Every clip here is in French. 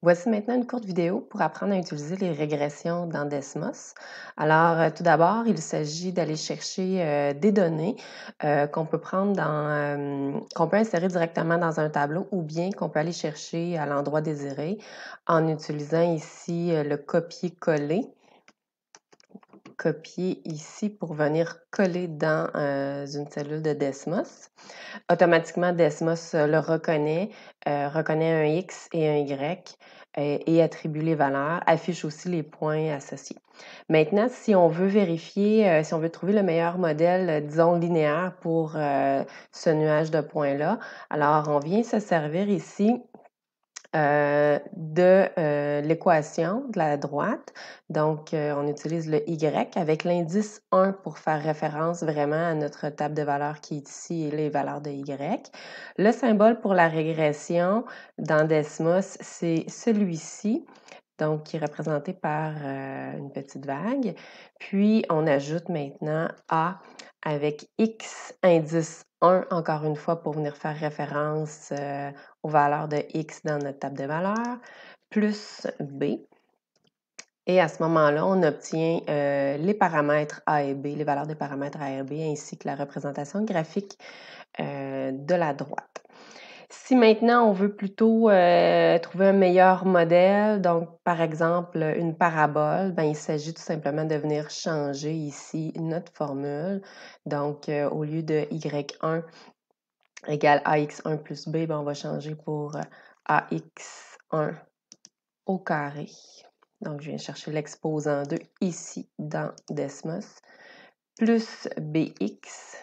Voici maintenant une courte vidéo pour apprendre à utiliser les régressions dans Desmos. Alors, euh, tout d'abord, il s'agit d'aller chercher euh, des données euh, qu'on peut prendre dans, qu'on peut insérer directement dans un tableau ou bien qu'on peut aller chercher à l'endroit désiré en utilisant ici le copier-coller copier ici pour venir coller dans euh, une cellule de Desmos. Automatiquement, Desmos euh, le reconnaît, euh, reconnaît un X et un Y et, attribue les valeurs, affiche aussi les points associés. Maintenant, si on veut vérifier, si on veut trouver le meilleur modèle, disons linéaire pour ce nuage de points-là, alors on vient se servir ici euh, de euh, l'équation de la droite. Donc, euh, on utilise le Y avec l'indice 1 pour faire référence vraiment à notre table de valeurs qui est ici et les valeurs de Y. Le symbole pour la régression dans Desmos, c'est celui-ci donc qui est représenté par euh, une petite vague. Puis on ajoute maintenant A avec X, indice 1, encore une fois, pour venir faire référence euh, aux valeurs de X dans notre table de valeurs, plus B. Et à ce moment-là, on obtient euh, les paramètres A et B, les valeurs des paramètres A et B, ainsi que la représentation graphique de la droite. Si maintenant on veut plutôt euh, trouver un meilleur modèle, donc par exemple une parabole, ben, il s'agit tout simplement de venir changer ici notre formule. Donc euh, au lieu de Y1 égale AX1 plus B, ben, on va changer pour AX1 euh, au carré. Donc je viens chercher l'exposant 2 ici dans Desmos, plus BX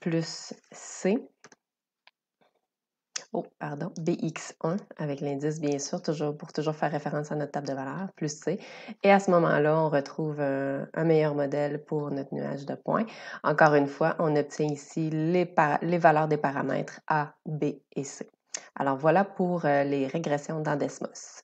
plus C oh, pardon, BX1 avec l'indice, bien sûr, toujours pour toujours faire référence à notre table de valeur, plus C. Et à ce moment-là, on retrouve euh, un, meilleur modèle pour notre nuage de points. Encore une fois, on obtient ici les, les valeurs des paramètres A, B et C. Alors voilà pour euh, les régressions dans Desmos.